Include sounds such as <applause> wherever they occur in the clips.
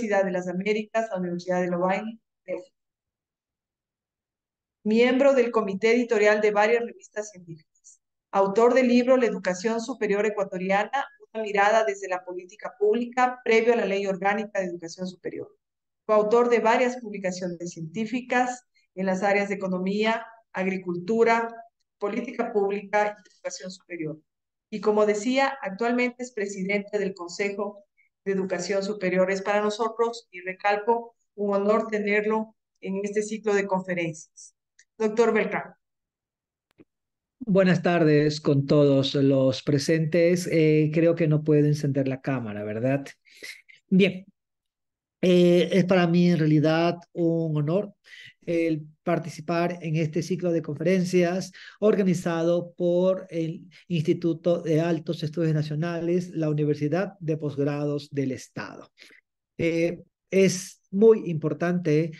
Universidad de las Américas, la Universidad de Lovain, miembro del comité editorial de varias revistas científicas, autor del libro La educación superior ecuatoriana, una mirada desde la política pública previo a la ley orgánica de educación superior, coautor de varias publicaciones científicas en las áreas de economía, agricultura, política pública y educación superior. Y como decía, actualmente es presidente del Consejo educación superior. Es para nosotros, y recalco, un honor tenerlo en este ciclo de conferencias. Doctor Beltrán. Buenas tardes con todos los presentes. Eh, creo que no puedo encender la cámara, ¿verdad? Bien, eh, es para mí en realidad un honor el participar en este ciclo de conferencias organizado por el Instituto de Altos Estudios Nacionales, la Universidad de Posgrados del Estado. Eh, es muy importante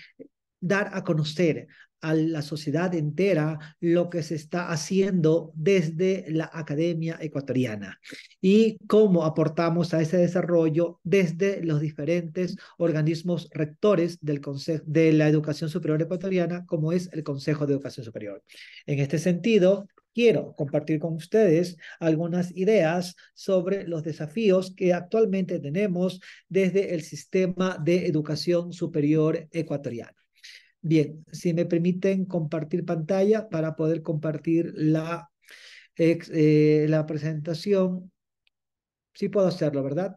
dar a conocer a la sociedad entera lo que se está haciendo desde la Academia Ecuatoriana y cómo aportamos a ese desarrollo desde los diferentes organismos rectores del de la Educación Superior Ecuatoriana, como es el Consejo de Educación Superior. En este sentido, quiero compartir con ustedes algunas ideas sobre los desafíos que actualmente tenemos desde el sistema de educación superior ecuatoriano. Bien, si me permiten compartir pantalla para poder compartir la, eh, la presentación. Sí puedo hacerlo, ¿verdad?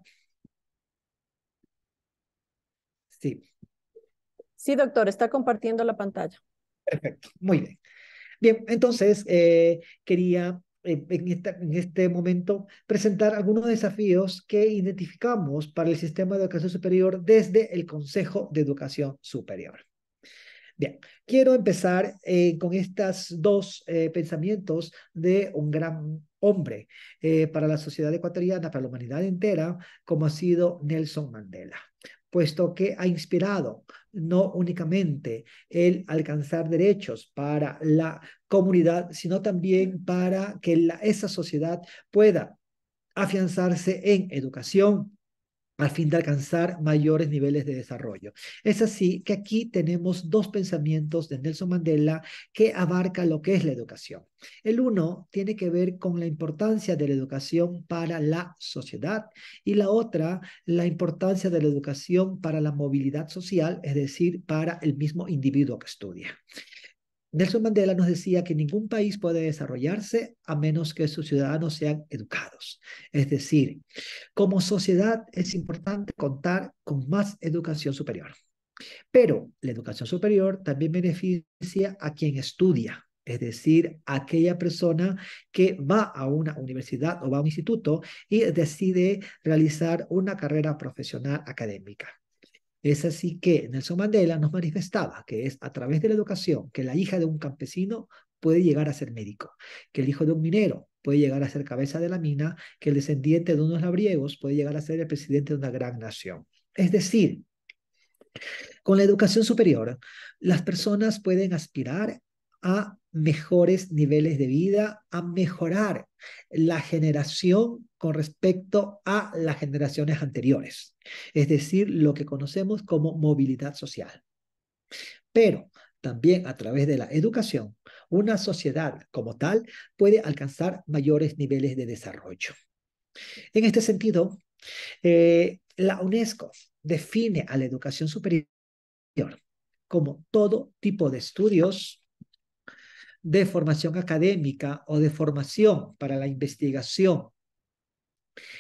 Sí. Sí, doctor, está compartiendo la pantalla. Perfecto, muy bien. Bien, entonces eh, quería eh, en, este momento presentar algunos desafíos que identificamos para el sistema de educación superior desde el Consejo de Educación Superior. Bien, quiero empezar eh, con estos dos eh, pensamientos de un gran hombre eh, para la sociedad ecuatoriana, para la humanidad entera, como ha sido Nelson Mandela puesto que ha inspirado no únicamente el alcanzar derechos para la comunidad, sino también para que esa sociedad pueda afianzarse en educación, a fin de alcanzar mayores niveles de desarrollo. Es así que aquí tenemos dos pensamientos de Nelson Mandela que abarca lo que es la educación. El uno tiene que ver con la importancia de la educación para la sociedad y la otra, la importancia de la educación para la movilidad social, es decir, para el mismo individuo que estudia. Nelson Mandela nos decía que ningún país puede desarrollarse a menos que sus ciudadanos sean educados. Es decir, como sociedad es importante contar con más educación superior. Pero la educación superior también beneficia a quien estudia, es decir, a aquella persona que va a una universidad o va a un instituto y decide realizar una carrera profesional académica. Es así que Nelson Mandela nos manifestaba que es a través de la educación que la hija de un campesino puede llegar a ser médico, que el hijo de un minero puede llegar a ser cabeza de la mina, que el descendiente de unos labriegos puede llegar a ser el presidente de una gran nación. Es decir, con la educación superior, las personas pueden aspirar a mejores niveles de vida, a mejorar la generación con respecto a las generaciones anteriores, es decir, lo que conocemos como movilidad social. Pero también a través de la educación, una sociedad como tal puede alcanzar mayores niveles de desarrollo. En este sentido, eh, la UNESCO define a la educación superior como todo tipo de estudios de formación académica o de formación para la investigación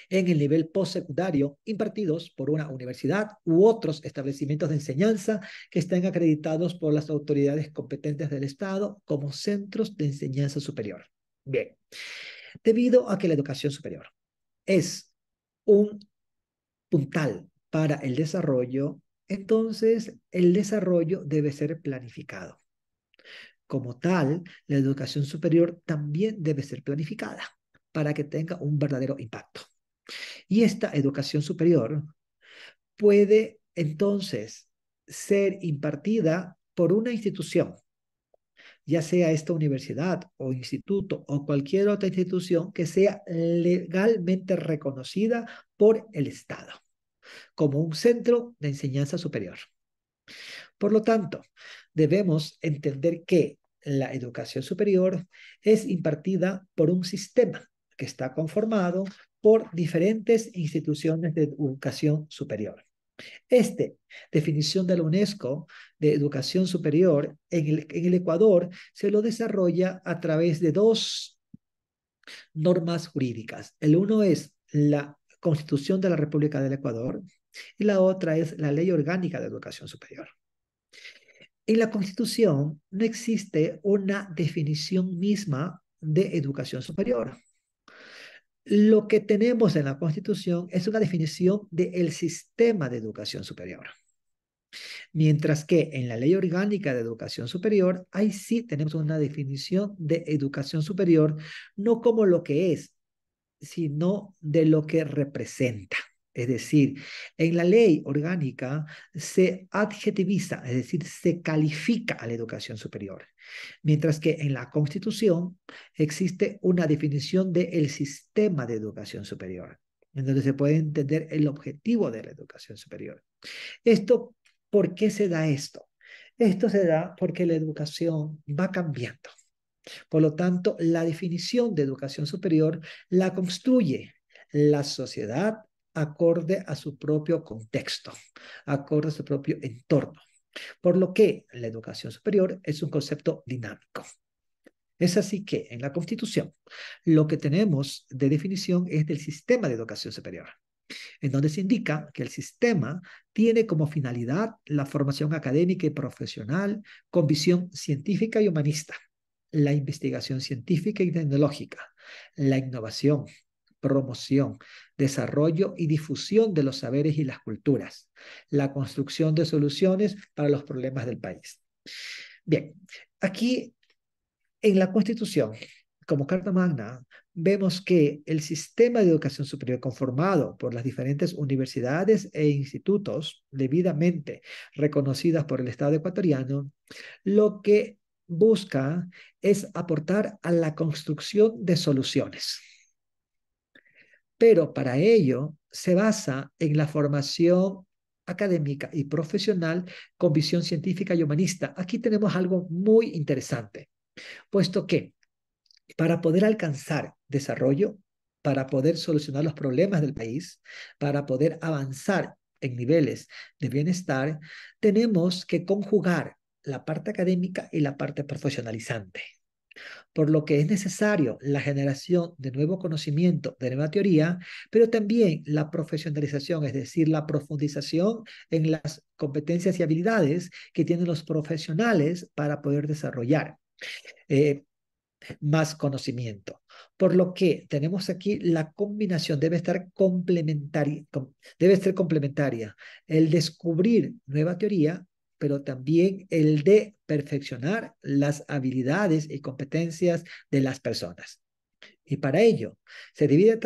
en el nivel postsecundario impartidos por una universidad u otros establecimientos de enseñanza que estén acreditados por las autoridades competentes del Estado como centros de enseñanza superior. Bien, debido a que la educación superior es un puntal para el desarrollo, entonces el desarrollo debe ser planificado. Como tal, la educación superior también debe ser planificada para que tenga un verdadero impacto. Y esta educación superior puede entonces ser impartida por una institución, ya sea esta universidad o instituto o cualquier otra institución que sea legalmente reconocida por el Estado como un centro de enseñanza superior. Por lo tanto, debemos entender que la educación superior es impartida por un sistema que está conformado por diferentes instituciones de educación superior. Esta definición de la UNESCO de educación superior en el, en el Ecuador, se lo desarrolla a través de dos normas jurídicas. El uno es la Constitución de la República del Ecuador y la otra es la Ley Orgánica de Educación Superior. En la Constitución no existe una definición misma de educación superior. Lo que tenemos en la Constitución es una definición del sistema de educación superior. Mientras que en la Ley Orgánica de Educación Superior, ahí sí tenemos una definición de educación superior, no como lo que es, sino de lo que representa. Es decir, en la ley orgánica se adjetiviza, es decir, se califica a la educación superior, mientras que en la Constitución existe una definición del sistema de educación superior, en donde se puede entender el objetivo de la educación superior. Esto, ¿por qué se da esto? Esto se da porque la educación va cambiando. Por lo tanto, la definición de educación superior la construye la sociedad acorde a su propio contexto, acorde a su propio entorno. Por lo que la educación superior es un concepto dinámico. Es así que en la Constitución lo que tenemos de definición es del sistema de educación superior, en donde se indica que el sistema tiene como finalidad la formación académica y profesional con visión científica y humanista, la investigación científica y tecnológica, la innovación, promoción, desarrollo y difusión de los saberes y las culturas, la construcción de soluciones para los problemas del país. Bien, aquí en la Constitución, como Carta Magna, vemos que el sistema de educación superior conformado por las diferentes universidades e institutos debidamente reconocidas por el Estado ecuatoriano, lo que busca es aportar a la construcción de soluciones pero para ello se basa en la formación académica y profesional con visión científica y humanista. Aquí tenemos algo muy interesante, puesto que para poder alcanzar desarrollo, para poder solucionar los problemas del país, para poder avanzar en niveles de bienestar, tenemos que conjugar la parte académica y la parte profesionalizante por lo que es necesario la generación de nuevo conocimiento, de nueva teoría, pero también la profesionalización, es decir, la profundización en las competencias y habilidades que tienen los profesionales para poder desarrollar eh, más conocimiento. Por lo que tenemos aquí la combinación debe estar complementaria, debe ser complementaria. El descubrir nueva teoría pero también el de perfeccionar las habilidades y competencias de las personas. Y para ello se, divide,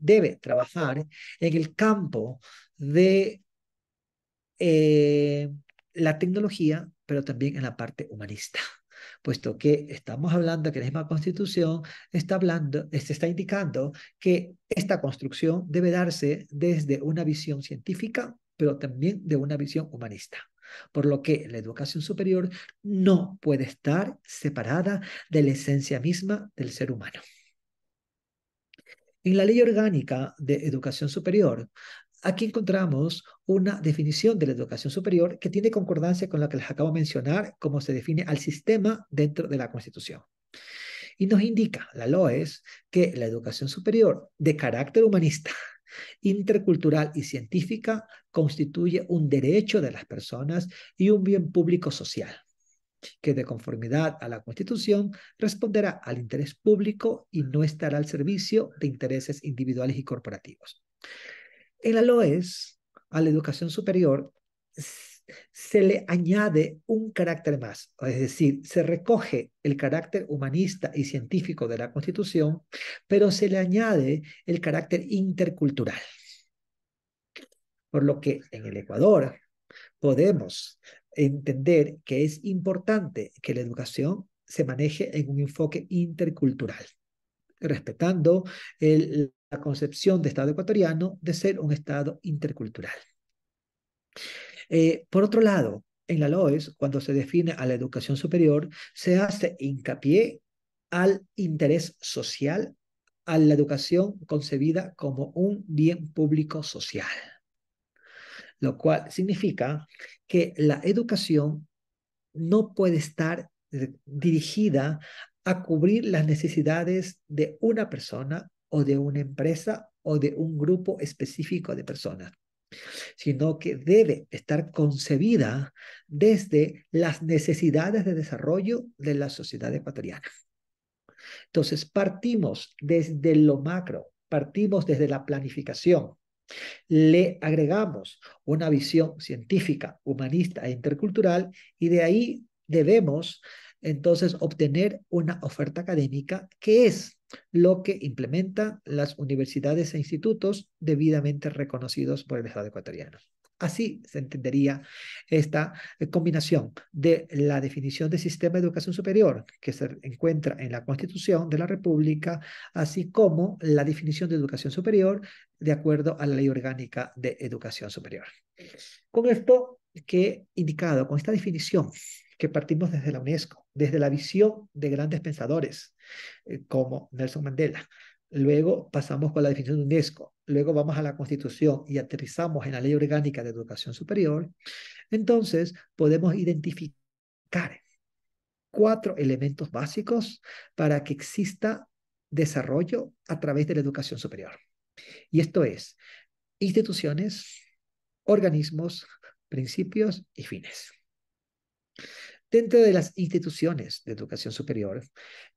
debe trabajar en el campo de eh, la tecnología, pero también en la parte humanista puesto que estamos hablando que la misma constitución está hablando, se está indicando que esta construcción debe darse desde una visión científica, pero también de una visión humanista. Por lo que la educación superior no puede estar separada de la esencia misma del ser humano. En la ley orgánica de educación superior, aquí encontramos una definición de la educación superior que tiene concordancia con la que les acabo de mencionar, como se define al sistema dentro de la Constitución. Y nos indica la LOES que la educación superior de carácter humanista intercultural y científica constituye un derecho de las personas y un bien público social, que de conformidad a la Constitución responderá al interés público y no estará al servicio de intereses individuales y corporativos. En la e a la educación superior, se le añade un carácter más, es decir, se recoge el carácter humanista y científico de la Constitución, pero se le añade el carácter intercultural. Por lo que en el Ecuador podemos entender que es importante que la educación se maneje en un enfoque intercultural, respetando la concepción de Estado ecuatoriano de ser un Estado intercultural. Eh, por otro lado, en la LOES, cuando se define a la educación superior, se hace hincapié al interés social, a la educación concebida como un bien público social, lo cual significa que la educación no puede estar eh, dirigida a cubrir las necesidades de una persona o de una empresa o de un grupo específico de personas sino que debe estar concebida desde las necesidades de desarrollo de la sociedad ecuatoriana. Entonces, partimos desde lo macro, partimos desde la planificación, le agregamos una visión científica, humanista e intercultural y de ahí debemos entonces obtener una oferta académica que es lo que implementan las universidades e institutos debidamente reconocidos por el Estado ecuatoriano. Así se entendería esta eh, combinación de la definición de sistema de educación superior que se encuentra en la Constitución de la República, así como la definición de educación superior de acuerdo a la Ley Orgánica de Educación Superior. Con esto que he indicado, con esta definición que partimos desde la UNESCO, desde la visión de grandes pensadores eh, como Nelson Mandela. Luego pasamos con la definición de UNESCO, luego vamos a la Constitución y aterrizamos en la Ley Orgánica de Educación Superior. Entonces podemos identificar cuatro elementos básicos para que exista desarrollo a través de la educación superior. Y esto es instituciones, organismos, principios y fines. Dentro de las instituciones de educación superior,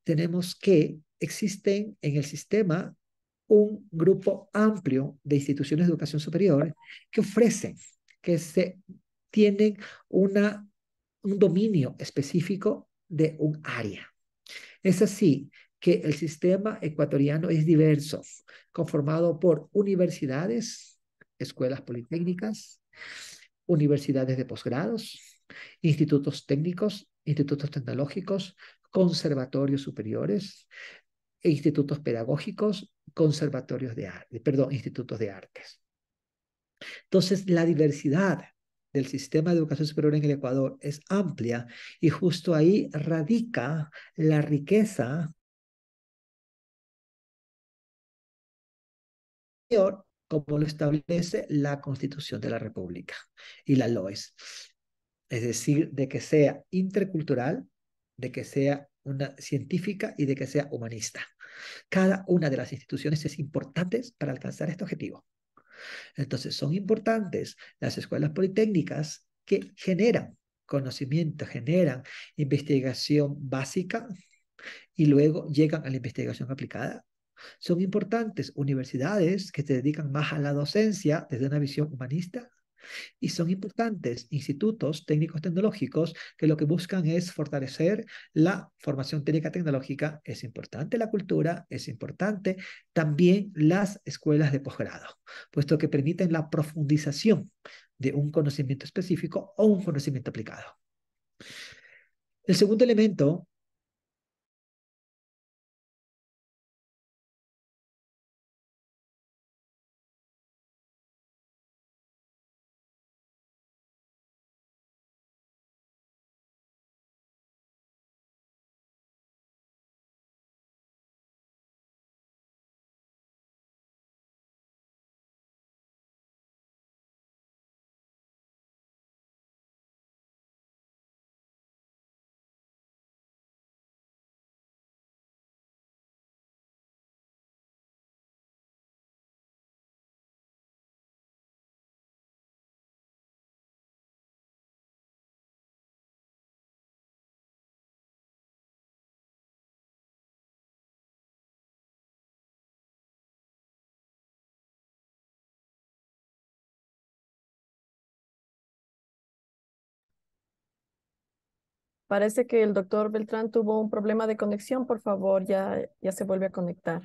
tenemos que existen en el sistema un grupo amplio de instituciones de educación superior que ofrecen, que se tienen un dominio específico de un área. Es así que el sistema ecuatoriano es diverso, conformado por universidades, escuelas politécnicas, universidades de posgrados, institutos técnicos, institutos tecnológicos, conservatorios superiores, e institutos pedagógicos, conservatorios de arte, perdón, institutos de artes. Entonces, la diversidad del sistema de educación superior en el Ecuador es amplia y justo ahí radica la riqueza como lo establece la Constitución de la República y la LOES es decir, de que sea intercultural, de que sea una científica y de que sea humanista. Cada una de las instituciones es importante para alcanzar este objetivo. Entonces, son importantes las escuelas politécnicas que generan conocimiento, generan investigación básica y luego llegan a la investigación aplicada. Son importantes universidades que se dedican más a la docencia desde una visión humanista y son importantes institutos técnicos tecnológicos que lo que buscan es fortalecer la formación técnica tecnológica. Es importante la cultura, es importante también las escuelas de posgrado, puesto que permiten la profundización de un conocimiento específico o un conocimiento aplicado. El segundo elemento Parece que el doctor Beltrán tuvo un problema de conexión. Por favor, ya, ya se vuelve a conectar.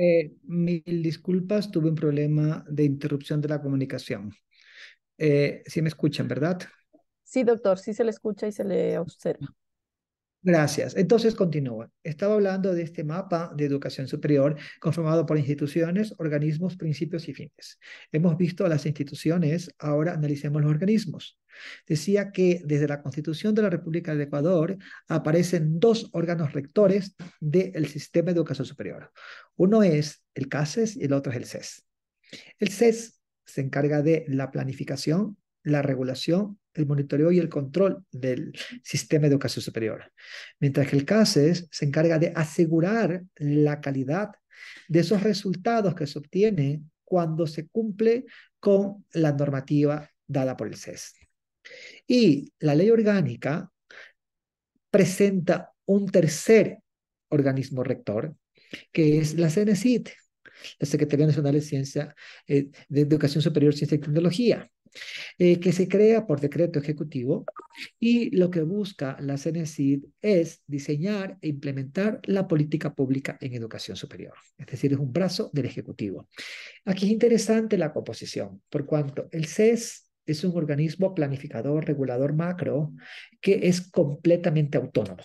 Eh, mil disculpas, tuve un problema de interrupción de la comunicación. Eh, sí me escuchan, ¿verdad? Sí, doctor, sí se le escucha y se le observa. Gracias. Entonces continúa. Estaba hablando de este mapa de educación superior conformado por instituciones, organismos, principios y fines. Hemos visto las instituciones, ahora analicemos los organismos. Decía que desde la Constitución de la República del Ecuador aparecen dos órganos rectores del sistema de educación superior. Uno es el CASES y el otro es el CES. El CES se encarga de la planificación, la regulación, el monitoreo y el control del sistema de educación superior. Mientras que el CASES se encarga de asegurar la calidad de esos resultados que se obtienen cuando se cumple con la normativa dada por el CES. Y la ley orgánica presenta un tercer organismo rector, que es la CNCIT, la Secretaría Nacional de Ciencia, eh, de Educación Superior, Ciencia y Tecnología. Eh, que se crea por decreto ejecutivo y lo que busca la CNESID es diseñar e implementar la política pública en educación superior, es decir, es un brazo del Ejecutivo. Aquí es interesante la composición, por cuanto el CES es un organismo planificador, regulador macro, que es completamente autónomo.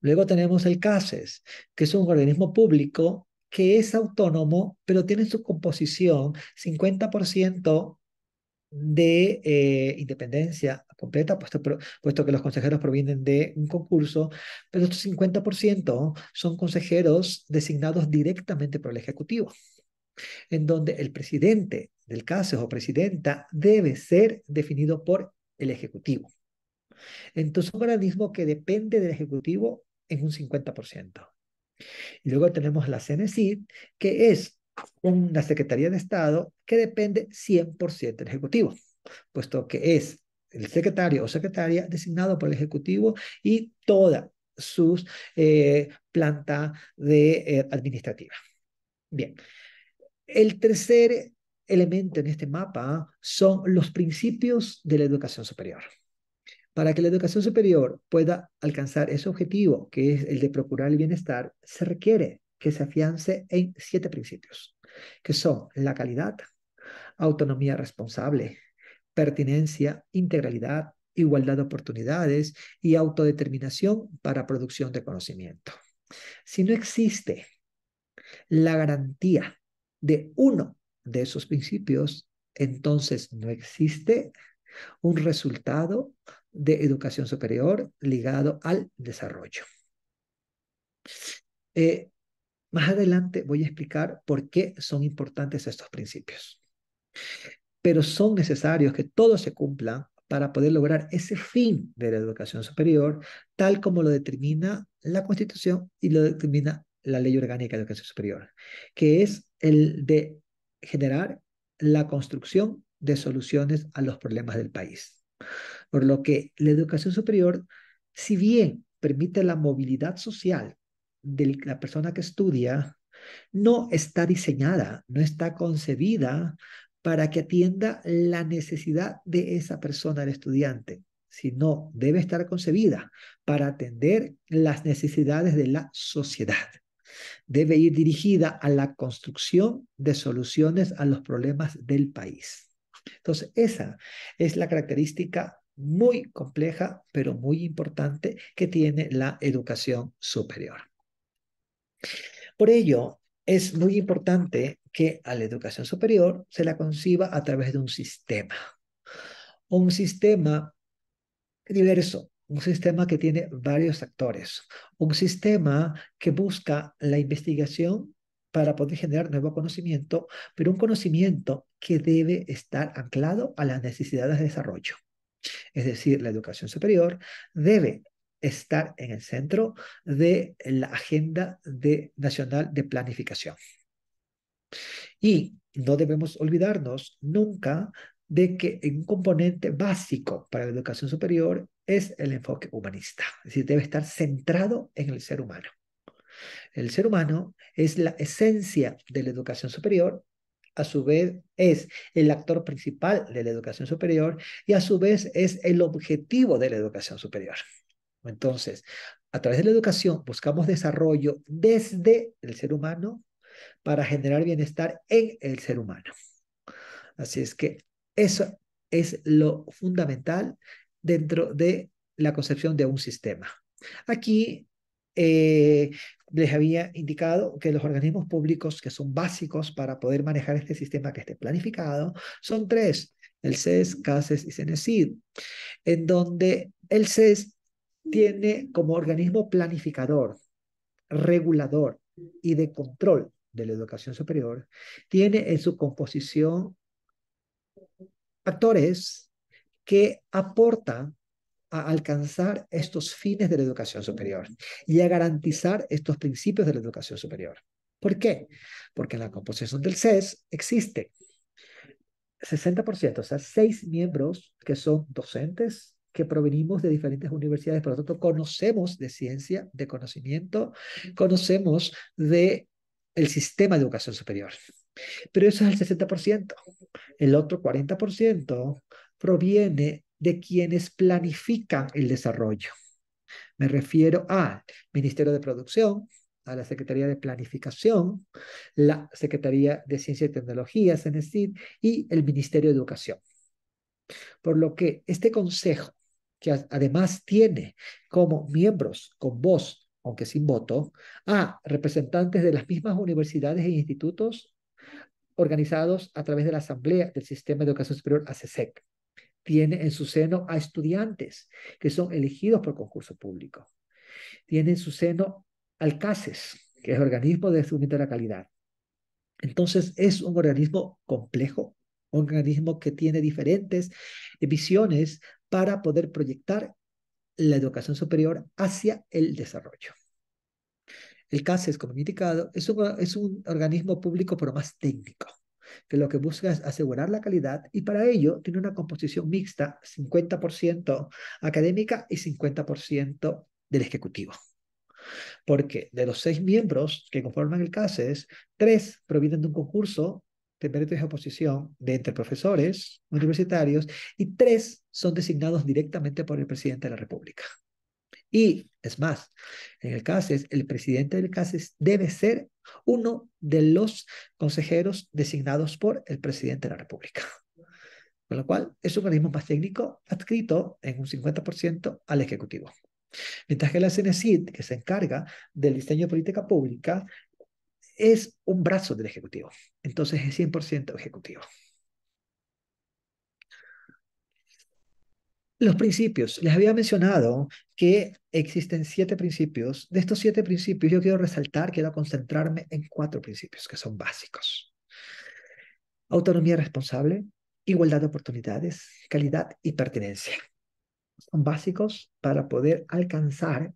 Luego tenemos el CASES, e que es un organismo público que es autónomo, pero tiene su composición 50% de eh, independencia completa, puesto, puesto, que los consejeros provienen de un concurso, pero estos 50% son consejeros designados directamente por el Ejecutivo, en donde el presidente del caso o presidenta debe ser definido por el Ejecutivo. Entonces, un organismo que depende del Ejecutivo en un 50%. Y luego tenemos la CNC, que es una Secretaría de Estado que depende 100% del Ejecutivo, puesto que es el secretario o secretaria designado por el Ejecutivo y toda su eh, planta de, eh, administrativa. Bien, el tercer elemento en este mapa son los principios de la educación superior. Para que la educación superior pueda alcanzar ese objetivo, que es el de procurar el bienestar, se requiere que se afiance en siete principios, que son la calidad, autonomía responsable, pertinencia, integralidad, igualdad de oportunidades y autodeterminación para producción de conocimiento. Si no existe la garantía de uno de esos principios, entonces no existe un resultado de educación superior ligado al desarrollo. Eh, más adelante voy a explicar por qué son importantes estos principios. Pero son necesarios que todos se cumplan para poder lograr ese fin de la educación superior, tal como lo determina la Constitución y lo determina la Ley Orgánica de Educación Superior, que es el de generar la construcción de soluciones a los problemas del país. Por lo que la educación superior, si bien permite la movilidad social de la persona que estudia, no está diseñada, no está concebida para que atienda la necesidad de esa persona, el estudiante, sino debe estar concebida para atender las necesidades de la sociedad. Debe ir dirigida a la construcción de soluciones a los problemas del país. Entonces, esa es la característica muy compleja, pero muy importante que tiene la educación superior. Por ello, es muy importante que a la educación superior se la conciba a través de un sistema, un sistema diverso, un sistema que tiene varios actores, un sistema que busca la investigación para poder generar nuevo conocimiento, pero un conocimiento que debe estar anclado a las necesidades de desarrollo es decir, la educación superior, debe estar en el centro de la agenda nacional de planificación. Y no debemos olvidarnos nunca de que un componente básico para la educación superior es el enfoque humanista, es decir, debe estar centrado en el ser humano. El ser humano es la esencia de la educación superior a su vez es el actor principal de la educación superior y a su vez es el objetivo de la educación superior. Entonces, a través de la educación buscamos desarrollo desde el ser humano para generar bienestar en el ser humano. Así es que eso es lo fundamental dentro de la concepción de un sistema. Aquí eh, les había indicado que los organismos públicos que son básicos para poder manejar este sistema que esté planificado son tres, el CES, CASES y CENESID, en donde el CES tiene como organismo planificador, regulador y de control de la educación superior, tiene en su composición actores que aportan a alcanzar estos fines de la educación superior y a garantizar estos principios de la educación superior. ¿Por qué? Porque en la composición del CES existe 60%, o sea, seis miembros que son docentes, que provenimos de diferentes universidades, por lo tanto, conocemos de ciencia, de conocimiento, conocemos de el sistema de educación superior. Pero eso es el 60%. El otro 40% proviene de quienes planifican el desarrollo. Me refiero al Ministerio de Producción, a la Secretaría de Planificación, la Secretaría de Ciencia y Tecnología, CENESID, y el Ministerio de Educación. Por lo que este consejo, que además tiene como miembros con voz, aunque sin voto, a representantes de las mismas universidades e institutos organizados a través de la Asamblea del Sistema de Educación Superior, ACESEC, e tiene en su seno a estudiantes que son elegidos por concurso público. Tiene en su seno al alcaces, que es organismo de seguimiento de la calidad. Entonces es un organismo complejo, un organismo que tiene diferentes visiones para poder proyectar la educación superior hacia el desarrollo. El CASES, como indicado, es un, es un organismo público pero más técnico que lo que busca es asegurar la calidad y para ello tiene una composición mixta, 50% académica y 50% del Ejecutivo. Porque de los seis miembros que conforman el CASES, tres provienen de un concurso de méritos de oposición de entre profesores universitarios y tres son designados directamente por el presidente de la República. Y es más, en el CASES, el presidente del CASES debe ser uno de los consejeros designados por el presidente de la República. Con lo cual, es un organismo más técnico adscrito en un 50% al Ejecutivo. Mientras que la CNCID, que se encarga del diseño de política pública, es un brazo del Ejecutivo. Entonces es 100% Ejecutivo. Los principios. Les había mencionado que existen siete principios. De estos siete principios, yo quiero resaltar, quiero concentrarme en cuatro principios que son básicos. Autonomía responsable, igualdad de oportunidades, calidad y pertenencia. Son básicos para poder alcanzar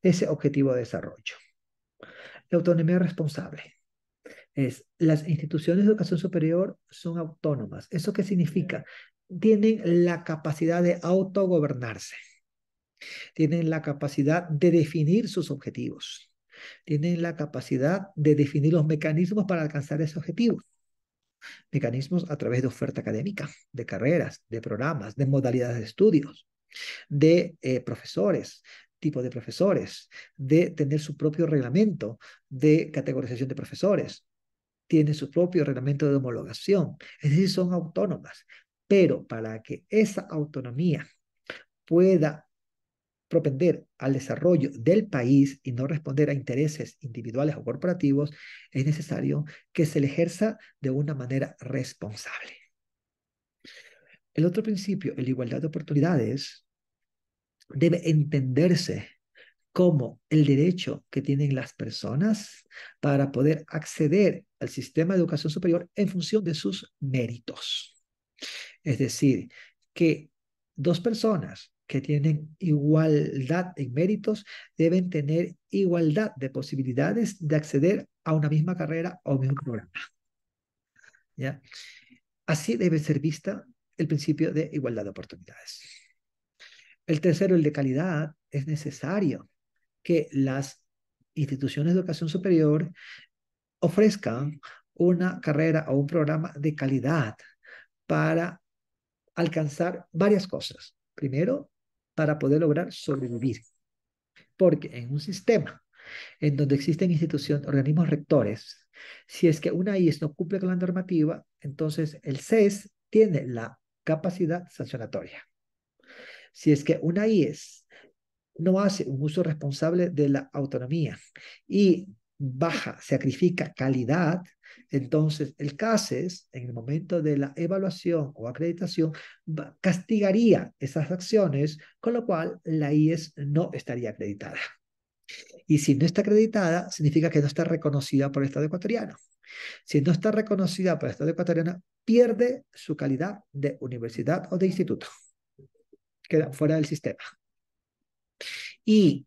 ese objetivo de desarrollo. La autonomía responsable es las instituciones de educación superior son autónomas. ¿Eso qué significa? tienen la capacidad de autogobernarse, tienen la capacidad de definir sus objetivos, tienen la capacidad de definir los mecanismos para alcanzar esos objetivos. Mecanismos a través de oferta académica, de carreras, de programas, de modalidades de estudios, de eh, profesores, tipo de profesores, de tener su propio reglamento de categorización de profesores, Tienen su propio reglamento de homologación, es decir, son autónomas, pero para que esa autonomía pueda propender al desarrollo del país y no responder a intereses individuales o corporativos, es necesario que se le ejerza de una manera responsable. El otro principio, la igualdad de oportunidades, debe entenderse como el derecho que tienen las personas para poder acceder al sistema de educación superior en función de sus méritos. Es decir, que dos personas que tienen igualdad en méritos deben tener igualdad de posibilidades de acceder a una misma carrera o un mismo programa. ¿Ya? Así debe ser vista el principio de igualdad de oportunidades. El tercero, el de calidad, es necesario que las instituciones de educación superior ofrezcan una carrera o un programa de calidad para alcanzar varias cosas. Primero, para poder lograr sobrevivir. Porque en un sistema en donde existen instituciones, organismos rectores, si es que una IES no cumple con la normativa, entonces el CES tiene la capacidad sancionatoria. Si es que una IES no hace un uso responsable de la autonomía y baja, sacrifica calidad, entonces el CASES, en el momento de la evaluación o acreditación, castigaría esas acciones, con lo cual la IES no estaría acreditada. Y si no está acreditada, significa que no está reconocida por el Estado ecuatoriano. Si no está reconocida por el Estado ecuatoriano, pierde su calidad de universidad o de instituto. Queda fuera del sistema. Y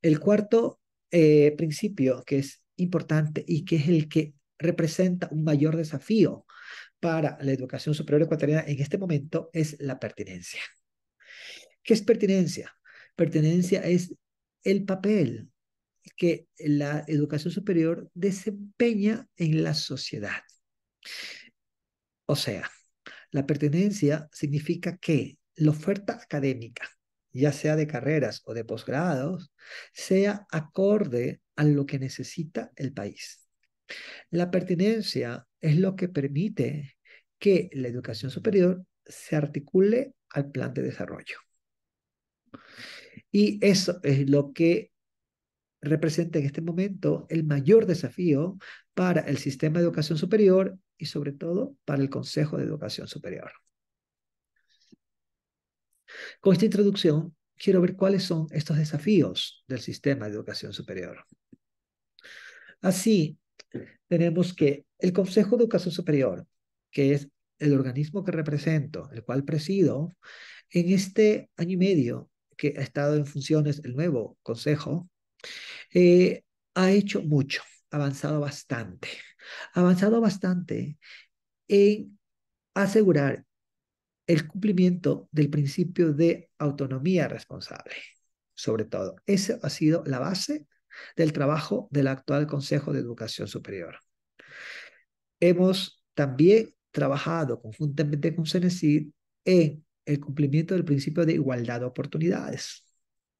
el cuarto eh, principio que es importante y que es el que representa un mayor desafío para la educación superior ecuatoriana en este momento es la pertinencia. ¿Qué es pertinencia? Pertinencia es el papel que la educación superior desempeña en la sociedad. O sea, la pertinencia significa que la oferta académica ya sea de carreras o de posgrados, sea acorde a lo que necesita el país. La pertinencia es lo que permite que la educación superior se articule al plan de desarrollo. Y eso es lo que representa en este momento el mayor desafío para el sistema de educación superior y sobre todo para el Consejo de Educación Superior. Con esta introducción, quiero ver cuáles son estos desafíos del sistema de educación superior. Así, tenemos que el Consejo de Educación Superior, que es el organismo que represento, el cual presido, en este año y medio que ha estado en funciones el nuevo Consejo, eh, ha hecho mucho, ha avanzado bastante, ha avanzado bastante en asegurar el cumplimiento del principio de autonomía responsable, sobre todo. Esa ha sido la base del trabajo del actual Consejo de Educación Superior. Hemos también trabajado conjuntamente con CENESID en el cumplimiento del principio de igualdad de oportunidades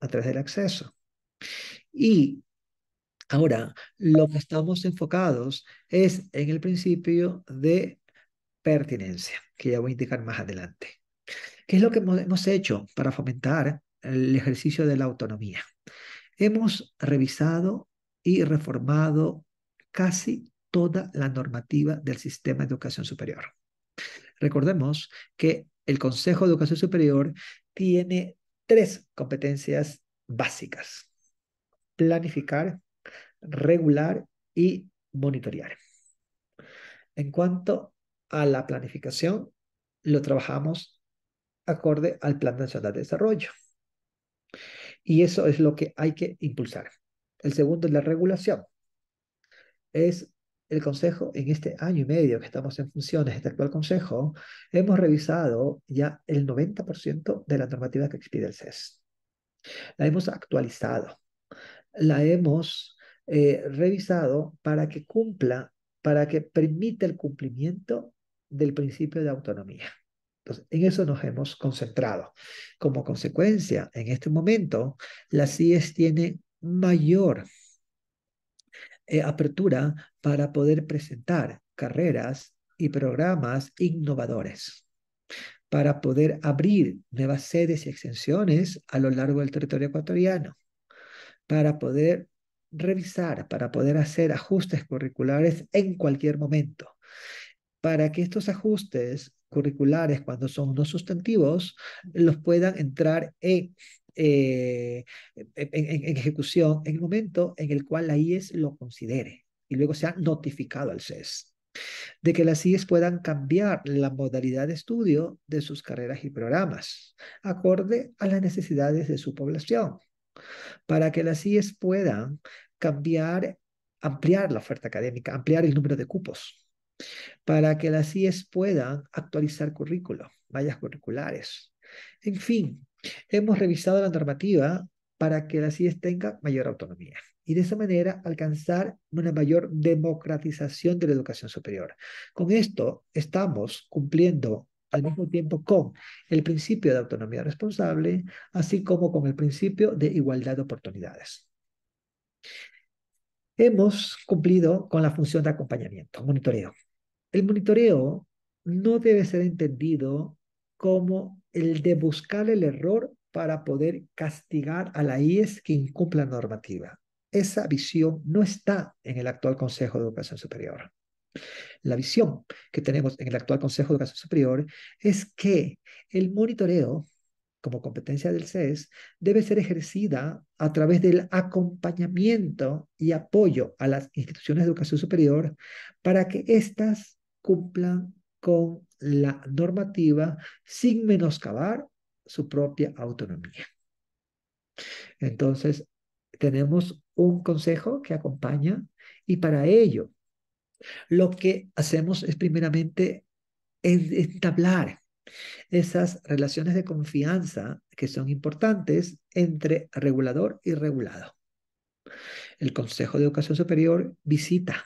a través del acceso. Y ahora lo que estamos enfocados es en el principio de pertinencia, que ya voy a indicar más adelante. ¿Qué es lo que hemos hecho para fomentar el ejercicio de la autonomía? Hemos revisado y reformado casi toda la normativa del sistema de educación superior. Recordemos que el Consejo de Educación Superior tiene tres competencias básicas. Planificar, regular y monitorear. En cuanto a la planificación, lo trabajamos acorde al Plan Nacional de Desarrollo. Y eso es lo que hay que impulsar. El segundo es la regulación. Es el Consejo, en este año y medio que estamos en funciones, este actual Consejo, hemos revisado ya el 90% de la normativa que expide el SES. La hemos actualizado, la hemos eh, revisado para que cumpla, para que permita el cumplimiento del principio de autonomía. Entonces, en eso nos hemos concentrado. Como consecuencia, en este momento, la CIES tiene mayor eh, apertura para poder presentar carreras y programas innovadores para poder abrir nuevas sedes y extensiones a lo largo del territorio ecuatoriano, para poder revisar, para poder hacer ajustes curriculares en cualquier momento para que estos ajustes curriculares, cuando son no sustantivos, los puedan entrar eh, en, ejecución en el momento en el cual la IES lo considere y luego sea notificado al CES de que las IES puedan cambiar la modalidad de estudio de sus carreras y programas, acorde a las necesidades de su población, para que las IES puedan cambiar, ampliar la oferta académica, ampliar el número de cupos para que las IES puedan actualizar currículos, vallas curriculares. En fin, hemos revisado la normativa para que las IES tengan mayor autonomía y de esa manera alcanzar una mayor democratización de la educación superior. Con esto estamos cumpliendo al mismo tiempo con el principio de autonomía responsable, así como con el principio de igualdad de oportunidades hemos cumplido con la función de acompañamiento, monitoreo. El monitoreo no debe ser entendido como el de buscar el error para poder castigar a la IES que incumpla normativa. Esa visión no está en el actual Consejo de Educación Superior. La visión que tenemos en el actual Consejo de Educación Superior es que el monitoreo como competencia del CES, debe ser ejercida a través del acompañamiento y apoyo a las instituciones de educación superior para que éstas cumplan con la normativa sin menoscabar su propia autonomía. Entonces, tenemos un consejo que acompaña y para ello lo que hacemos es primeramente entablar esas relaciones de confianza que son importantes entre regulador y regulado. El Consejo de Educación Superior visita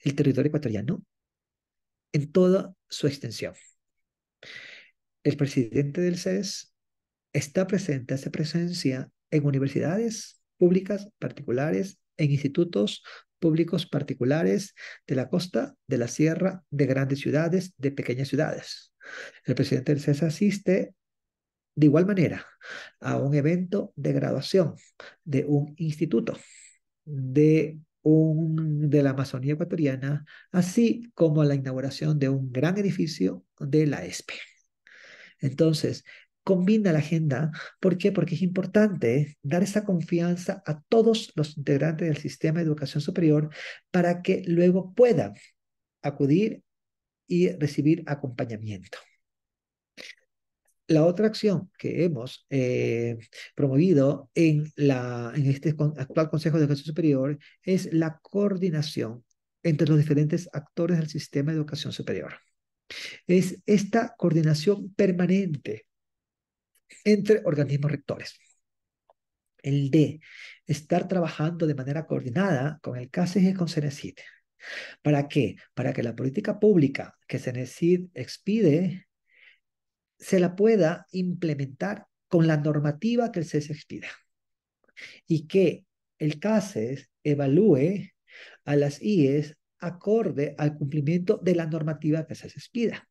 el territorio ecuatoriano en toda su extensión. El presidente del CES está presente, hace presencia en universidades públicas particulares, en institutos públicos particulares de la costa, de la sierra, de grandes ciudades, de pequeñas ciudades. El presidente del CES asiste de igual manera a un evento de graduación de un instituto de, un, de la Amazonía ecuatoriana, así como a la inauguración de un gran edificio de la ESPE. Entonces, combina la agenda. ¿Por qué? Porque es importante dar esa confianza a todos los integrantes del sistema de educación superior para que luego puedan acudir y recibir acompañamiento. La otra acción que hemos eh, promovido en, la, en este actual Consejo de Educación Superior es la coordinación entre los diferentes actores del sistema de educación superior. Es esta coordinación permanente entre organismos rectores. El de estar trabajando de manera coordinada con el CASES y e con CENESIT, ¿Para qué? Para que la política pública que CENESID expide se la pueda implementar con la normativa que el CES expida y que el CASES e evalúe a las IES acorde al cumplimiento de la normativa que se expida.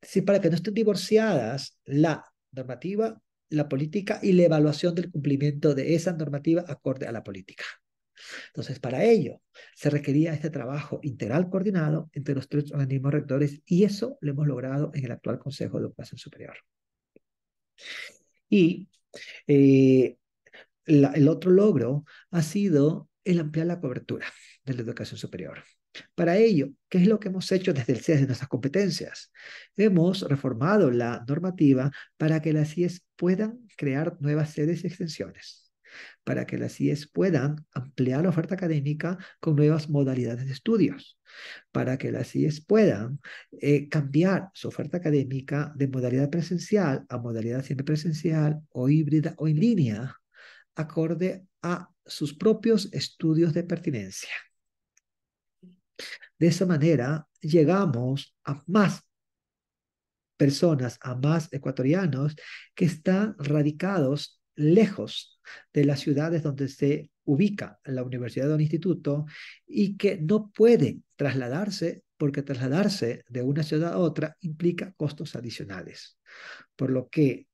Es decir, para que no estén divorciadas la normativa, la política y la evaluación del cumplimiento de esa normativa acorde a la política. Entonces, para ello se requería este trabajo integral coordinado entre los tres organismos rectores y eso lo hemos logrado en el actual Consejo de Educación Superior. Y eh, el otro logro ha sido el ampliar la cobertura de la educación superior. Para ello, ¿qué es lo que hemos hecho desde el CES de nuestras competencias? Hemos reformado la normativa para que las CIES puedan crear nuevas sedes y extensiones para que las IES puedan ampliar la oferta académica con nuevas modalidades de estudios, para que las IES puedan eh, cambiar su oferta académica de modalidad presencial a modalidad siempre presencial o híbrida o en línea, acorde a sus propios estudios de pertinencia. De esa manera, llegamos a más personas, a más ecuatorianos que están radicados lejos de las ciudades donde se ubica la universidad o el instituto y que no pueden trasladarse porque trasladarse de una ciudad a otra implica costos adicionales. Por lo que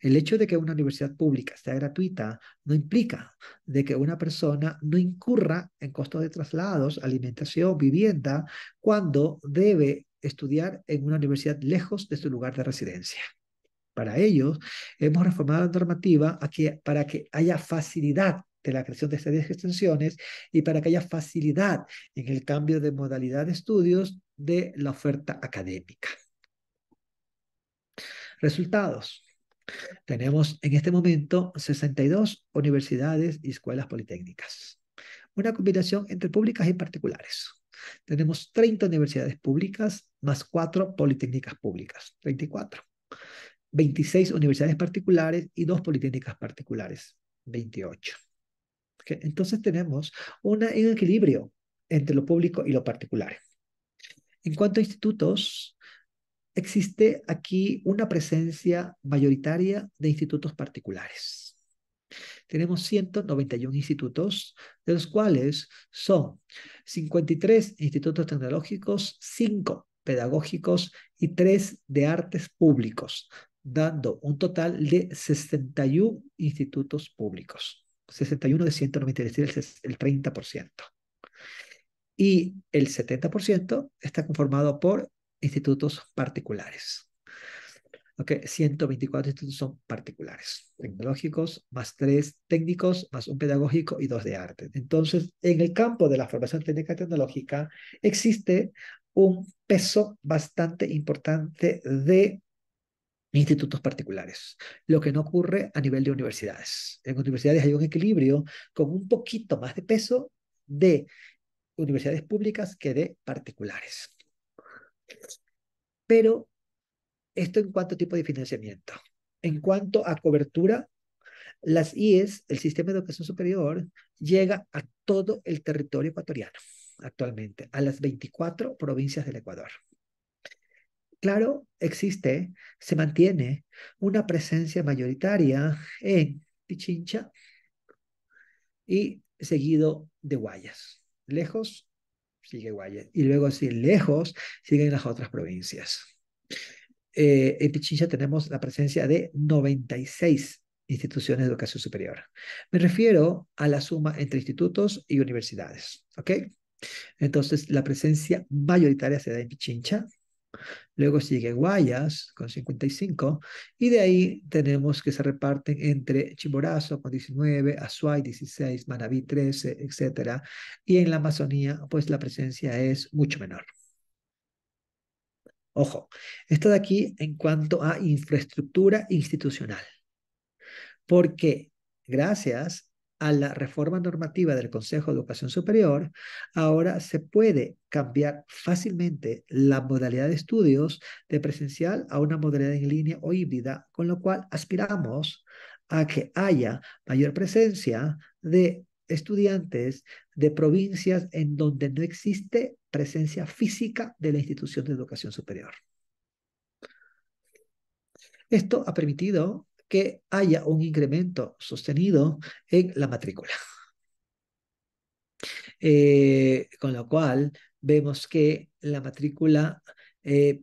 el hecho de que una universidad pública sea gratuita no implica de que una persona no incurra en costos de traslados, alimentación, vivienda, cuando debe estudiar en una universidad lejos de su lugar de residencia para ellos, hemos reformado la normativa para que haya facilidad de la creación de estas 10 extensiones y para que haya facilidad en el cambio de modalidad de estudios de la oferta académica. Resultados. Tenemos en este momento 62 universidades y escuelas politécnicas. Una combinación entre públicas y particulares. Tenemos 30 universidades públicas más 4 politécnicas públicas, 34. 26 universidades particulares y dos politécnicas particulares, 28. Entonces tenemos un equilibrio entre lo público y lo particular. En cuanto a institutos, existe aquí una presencia mayoritaria de institutos particulares. Tenemos 191 institutos, de los cuales son 53 institutos tecnológicos, 5 pedagógicos y 3 de artes públicos, dando un total de 61 institutos públicos. 61 de 193, es decir, el 30%. Y el 70% está conformado por institutos particulares. Ok, 124 institutos son particulares, tecnológicos, más tres técnicos, más un pedagógico y dos de arte. Entonces, en el campo de la formación técnica y tecnológica existe un peso bastante importante de institutos particulares, lo que no ocurre a nivel de universidades. En universidades hay un equilibrio con un poquito más de peso de universidades públicas que de particulares. Pero esto en cuanto a tipo de financiamiento. En cuanto a cobertura, las IES, el sistema de educación superior, llega a todo el territorio ecuatoriano actualmente, a las 24 provincias del Ecuador. Claro, existe, se mantiene una presencia mayoritaria en Pichincha y seguido de Guayas. Lejos sigue Guayas y luego si lejos siguen las otras provincias. Eh, en Pichincha tenemos la presencia de 96 instituciones de educación superior. Me refiero a la suma entre institutos y universidades, ¿ok? Entonces, la presencia mayoritaria se da en Pichincha, Luego sigue Guayas con 55 y de ahí tenemos que se reparten entre Chimborazo con 19, Azuay 16, Manabí 13, etc. Y en la Amazonía, pues la presencia es mucho menor. Ojo, esto de aquí en cuanto a infraestructura institucional. Porque gracias a la reforma normativa del Consejo de Educación Superior, ahora se puede cambiar fácilmente la modalidad de estudios de presencial a una modalidad en línea o híbrida, con lo cual aspiramos a que haya mayor presencia de estudiantes de provincias en donde no existe presencia física de la institución de educación superior. Esto ha permitido que haya un incremento sostenido en la matrícula. <laughs> Eh, con lo cual, vemos que la matrícula, eh,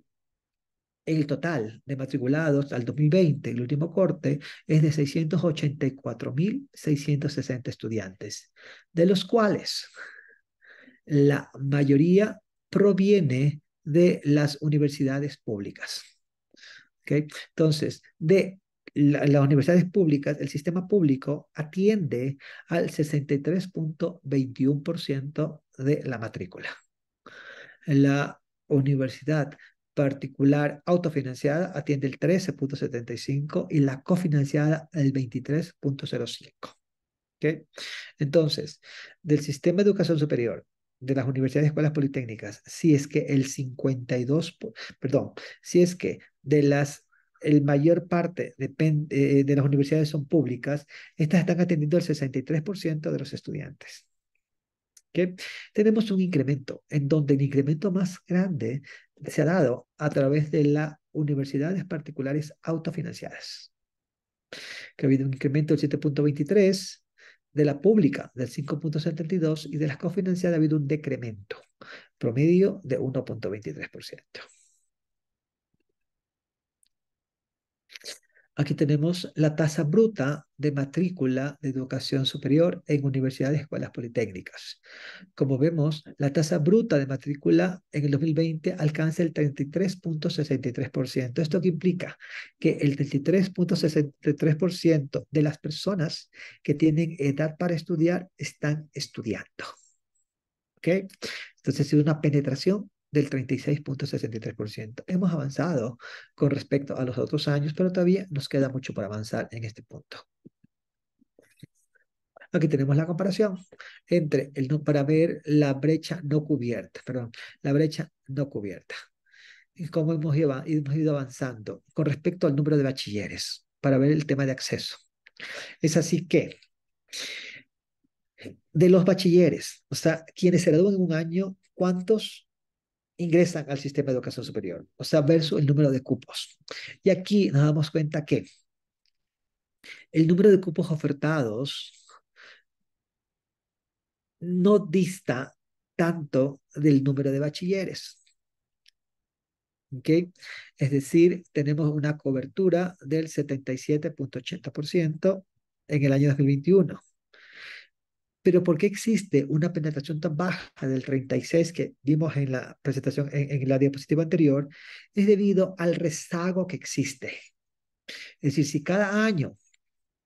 el total de matriculados al 2020, el último corte, es de 684.660 estudiantes, de los cuales la mayoría proviene de las universidades públicas. ¿Okay? Entonces, de las universidades públicas, el sistema público atiende al 63.21% de la matrícula. La universidad particular autofinanciada atiende el 13.75 y la cofinanciada el 23.05. Entonces, del sistema de educación superior, de las universidades y escuelas politécnicas, si es que el 52, perdón, si es que de las el mayor parte depende, eh, de las universidades son públicas, estas están atendiendo el 63% de los estudiantes. Tenemos un incremento, en donde el incremento más grande se ha dado a través de las universidades particulares autofinanciadas, que ha habido un incremento del 7.23%, de la pública del 5.72% y de las cofinanciadas ha habido un decremento promedio de 1.23%. Aquí tenemos la tasa bruta de matrícula de educación superior en universidades y escuelas politécnicas. Como vemos, la tasa bruta de matrícula en el 2020 alcanza el 33.63%. ¿Esto implica? Que el 33.63% de las personas que tienen edad para estudiar están estudiando. ¿Ok? Entonces, es una penetración del 36.63%. Hemos avanzado con respecto a los otros años, pero todavía nos queda mucho por avanzar en este punto. Aquí tenemos la comparación entre el no, para ver la brecha no cubierta, perdón, la brecha no cubierta. Y cómo hemos, hemos ido avanzando con respecto al número de bachilleres para ver el tema de acceso. Es así que de los bachilleres, o sea, quienes se graduan en un año, ¿cuántos ingresan al sistema de educación superior, o sea, versus el número de cupos. Y aquí nos damos cuenta que el número de cupos ofertados no dista tanto del número de bachilleres. ¿Okay? Es decir, tenemos una cobertura del 77.80% en el año 2021. Pero ¿por qué existe una penetración tan baja del 36 que vimos en la presentación, en, la diapositiva anterior? Es debido al rezago que existe. Es decir, si cada año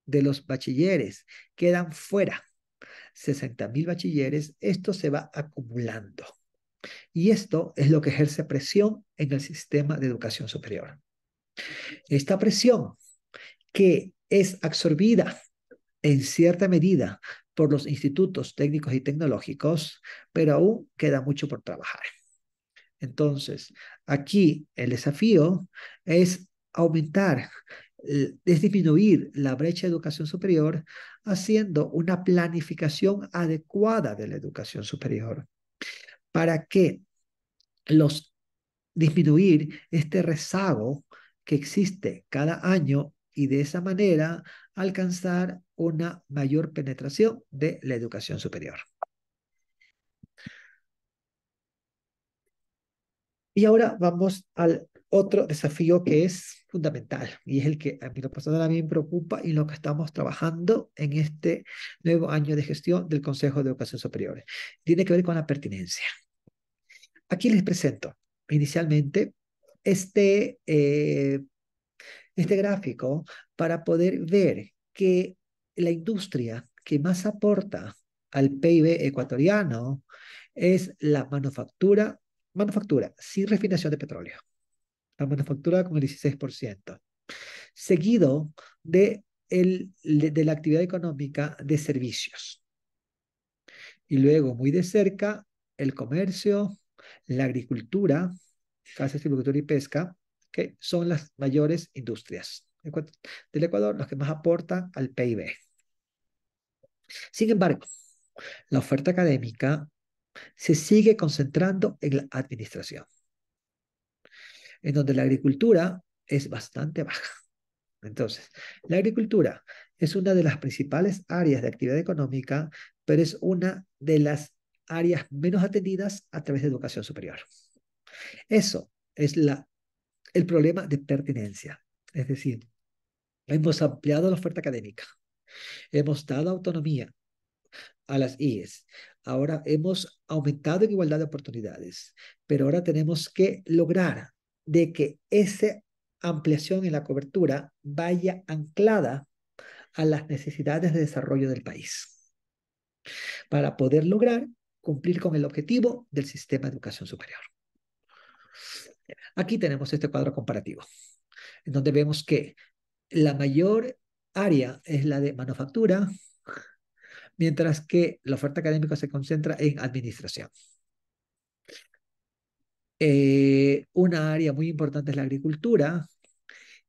de los bachilleres quedan fuera 60.000 bachilleres, esto se va acumulando. Y esto es lo que ejerce presión en el sistema de educación superior. Esta presión que es absorbida en cierta medida por los institutos técnicos y tecnológicos, pero aún queda mucho por trabajar. Entonces, aquí el desafío es aumentar, eh, es disminuir la brecha de educación superior haciendo una planificación adecuada de la educación superior para que los disminuir este rezago que existe cada año y de esa manera alcanzar una mayor penetración de la educación superior. Y ahora vamos al otro desafío que es fundamental y es el que a mí lo personal a me preocupa y lo que estamos trabajando en este nuevo año de gestión del Consejo de Educación Superior. Tiene que ver con la pertinencia. Aquí les presento inicialmente este, eh, este gráfico para poder ver que la industria que más aporta al PIB ecuatoriano es la manufactura, manufactura sin refinación de petróleo. La manufactura con el 16%. Seguido de, el, de la actividad económica de servicios. Y luego, muy de cerca, el comercio, la agricultura, de agricultura y pesca, que son las mayores industrias del Ecuador los que más aportan al PIB. Sin embargo, la oferta académica se sigue concentrando en la administración, en donde la agricultura es bastante baja. Entonces, la agricultura es una de las principales áreas de actividad económica, pero es una de las áreas menos atendidas a través de educación superior. Eso es el problema de pertinencia. Es decir, Hemos ampliado la oferta académica. Hemos dado autonomía a las IES. Ahora hemos aumentado en igualdad de oportunidades, pero ahora tenemos que lograr de que esa ampliación en la cobertura vaya anclada a las necesidades de desarrollo del país para poder lograr cumplir con el objetivo del sistema de educación superior. Aquí tenemos este cuadro comparativo, en donde vemos que la mayor área es la de manufactura, mientras que la oferta académica se concentra en administración. Eh, una área muy importante es la agricultura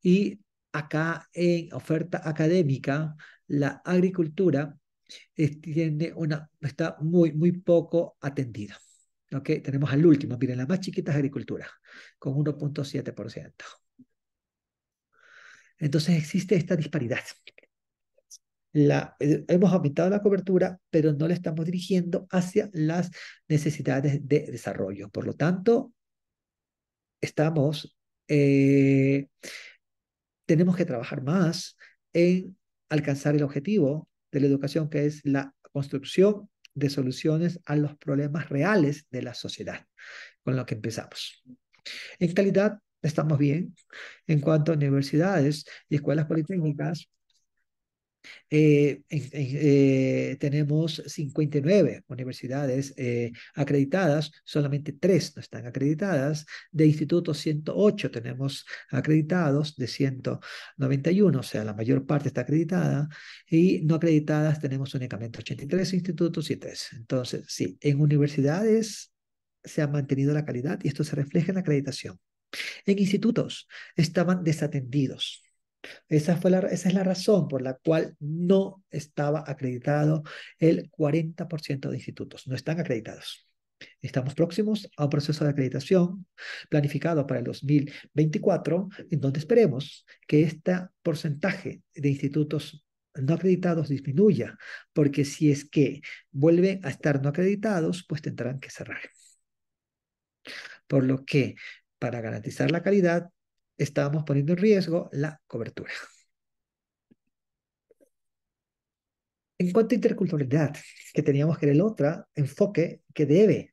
y acá en oferta académica la agricultura tiene una, está muy, muy poco atendida. Tenemos al último, miren, la más chiquita es agricultura, con 1.7%. Entonces existe esta disparidad. La, eh, hemos aumentado la cobertura, pero no la estamos dirigiendo hacia las necesidades de desarrollo. Por lo tanto, estamos, eh, tenemos que trabajar más en alcanzar el objetivo de la educación, que es la construcción de soluciones a los problemas reales de la sociedad, con lo que empezamos. En calidad estamos bien. En cuanto a universidades y escuelas politécnicas, eh, eh, tenemos 59 universidades eh, acreditadas, solamente tres no están acreditadas, de institutos 108 tenemos acreditados, de 191, o sea, la mayor parte está acreditada, y no acreditadas tenemos únicamente 83 institutos y tres. Entonces, sí, en universidades se ha mantenido la calidad y esto se refleja en la acreditación en institutos estaban desatendidos. Esa, fue la, esa es la razón por la cual no estaba acreditado el 40% de institutos, no están acreditados. Estamos próximos a un proceso de acreditación planificado para el 2024, en donde esperemos que este porcentaje de institutos no acreditados disminuya, porque si es que vuelven a estar no acreditados, pues tendrán que cerrar. Por lo que para garantizar la calidad, estábamos poniendo en riesgo la cobertura. En cuanto a interculturalidad, que teníamos que era el otro enfoque que debe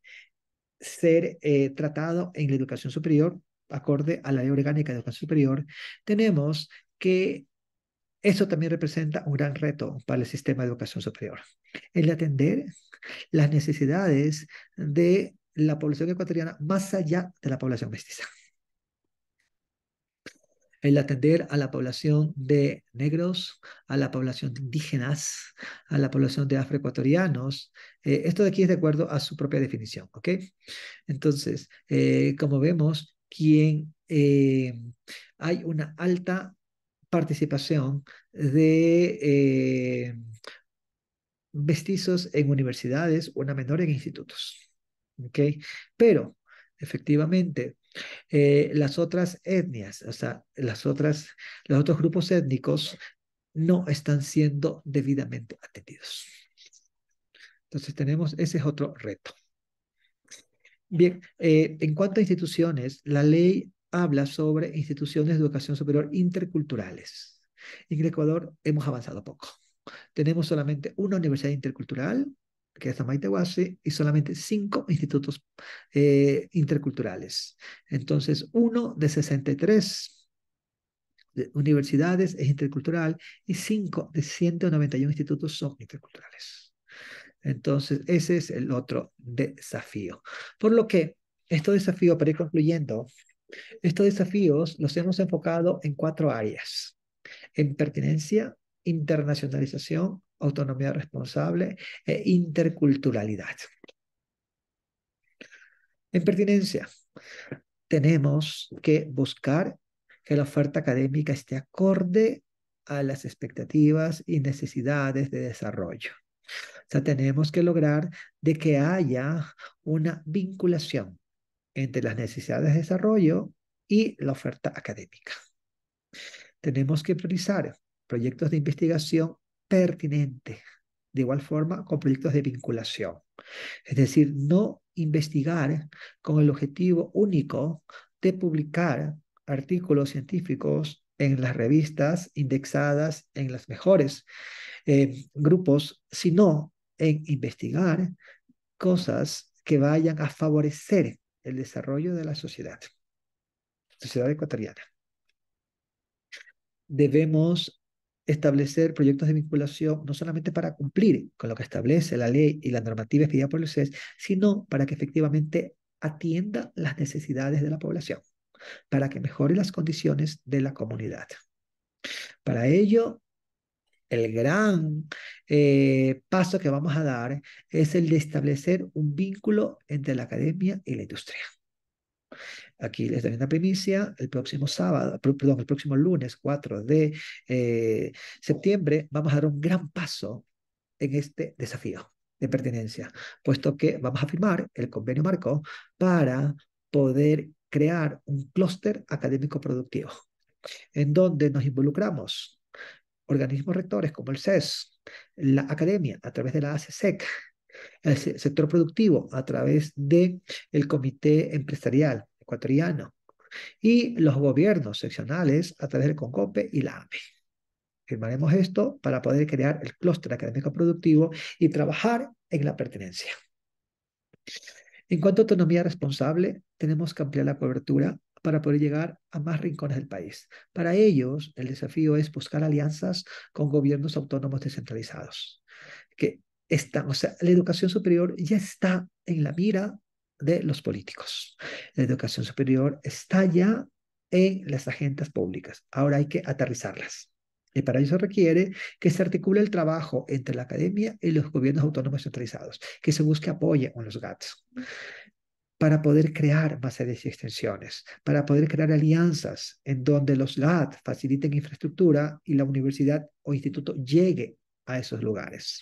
ser eh, tratado en la educación superior, acorde a la ley orgánica de educación superior, tenemos que eso también representa un gran reto para el sistema de educación superior, el atender las necesidades de la población ecuatoriana más allá de la población mestiza. El atender a la población de negros, a la población de indígenas, a la población de afroecuatorianos. Eh, esto de aquí es de acuerdo a su propia definición, Entonces, eh, como vemos, quien, eh, hay una alta participación de mestizos en universidades, una menor en institutos. ¿okay? Pero, efectivamente, eh, las otras etnias, o sea, las otras, los otros grupos étnicos no están siendo debidamente atendidos. Entonces tenemos, ese es otro reto. Bien, eh, en cuanto a instituciones, la ley habla sobre instituciones de educación superior interculturales. En Ecuador hemos avanzado poco. Tenemos solamente una universidad intercultural que es y solamente cinco institutos eh, interculturales. Entonces, uno de 63 universidades es intercultural y cinco de 191 institutos son interculturales. Entonces, ese es el otro desafío. Por lo que, estos desafíos, para ir concluyendo, estos desafíos los hemos enfocado en cuatro áreas. En pertinencia, internacionalización, autonomía responsable e interculturalidad. En pertinencia, tenemos que buscar que la oferta académica esté acorde a las expectativas y necesidades de desarrollo. O sea, tenemos que lograr de que haya una vinculación entre las necesidades de desarrollo y la oferta académica. Tenemos que priorizar proyectos de investigación pertinente. De igual forma, con proyectos de vinculación. Es decir, no investigar con el objetivo único de publicar artículos científicos en las revistas indexadas en los mejores eh, grupos, sino en investigar cosas que vayan a favorecer el desarrollo de la sociedad, sociedad ecuatoriana. Debemos establecer proyectos de vinculación no solamente para cumplir con lo que establece la ley y la normativa expedida por el SES, sino para que efectivamente atienda las necesidades de la población, para que mejore las condiciones de la comunidad. Para ello, el gran eh, paso que vamos a dar es el de establecer un vínculo entre la academia y la industria. Aquí les doy una primicia. El próximo sábado, perdón, el próximo lunes 4 de eh, septiembre vamos a dar un gran paso en este desafío de pertenencia, puesto que vamos a firmar el convenio marco para poder crear un clúster académico productivo, en donde nos involucramos organismos rectores como el CES, la academia a través de la ACSEC, e el sector productivo a través del el comité empresarial ecuatoriano y los gobiernos seccionales a través del CONCOPE y la AME. Firmaremos esto para poder crear el clúster académico productivo y trabajar en la pertenencia. En cuanto a autonomía responsable, tenemos que ampliar la cobertura para poder llegar a más rincones del país. Para ellos, el desafío es buscar alianzas con gobiernos autónomos descentralizados, que están, o sea, la educación superior ya está en la mira de los políticos. La educación superior está ya en las agendas públicas. Ahora hay que aterrizarlas. Y para eso requiere que se articule el trabajo entre la academia y los gobiernos autónomos centralizados, que se busque apoyo en los GATS para poder crear más y extensiones, para poder crear alianzas en donde los GATS faciliten infraestructura y la universidad o instituto llegue a esos lugares